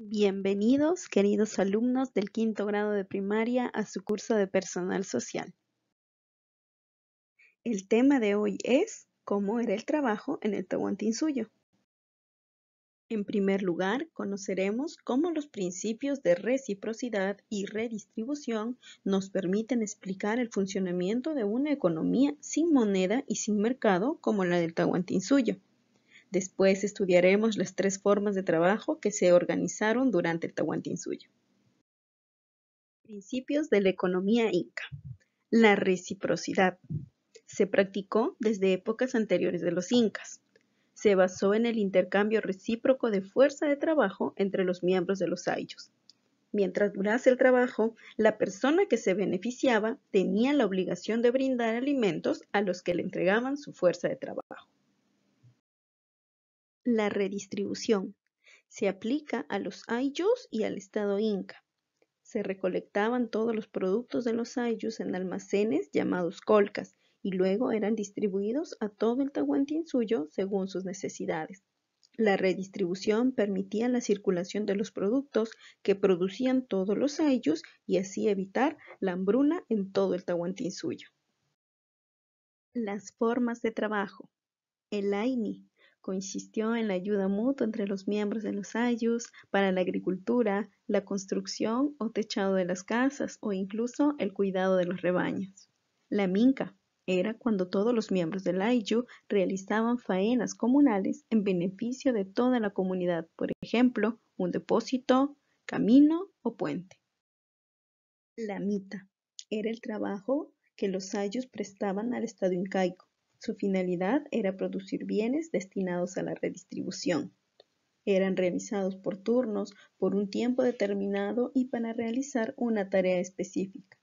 Bienvenidos, queridos alumnos del quinto grado de primaria, a su curso de personal social. El tema de hoy es cómo era el trabajo en el Suyo. En primer lugar, conoceremos cómo los principios de reciprocidad y redistribución nos permiten explicar el funcionamiento de una economía sin moneda y sin mercado como la del Tahuantinsuyo. Después estudiaremos las tres formas de trabajo que se organizaron durante el Tahuantinsuyo. Principios de la economía inca. La reciprocidad. Se practicó desde épocas anteriores de los incas. Se basó en el intercambio recíproco de fuerza de trabajo entre los miembros de los ayllus. Mientras durase el trabajo, la persona que se beneficiaba tenía la obligación de brindar alimentos a los que le entregaban su fuerza de trabajo. La redistribución se aplica a los ayllus y al estado inca. Se recolectaban todos los productos de los ayllus en almacenes llamados colcas y luego eran distribuidos a todo el Tahuantinsuyo según sus necesidades. La redistribución permitía la circulación de los productos que producían todos los ayllus y así evitar la hambruna en todo el Tahuantinsuyo. Las formas de trabajo. El AINI Consistió en la ayuda mutua entre los miembros de los ayus para la agricultura, la construcción o techado de las casas o incluso el cuidado de los rebaños. La minca era cuando todos los miembros del ayu realizaban faenas comunales en beneficio de toda la comunidad, por ejemplo, un depósito, camino o puente. La mita era el trabajo que los ayus prestaban al estado incaico su finalidad era producir bienes destinados a la redistribución. Eran realizados por turnos, por un tiempo determinado y para realizar una tarea específica.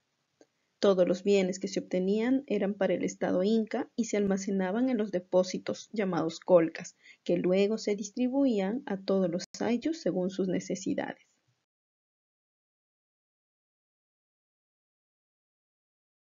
Todos los bienes que se obtenían eran para el Estado inca y se almacenaban en los depósitos llamados colcas, que luego se distribuían a todos los ayllus según sus necesidades.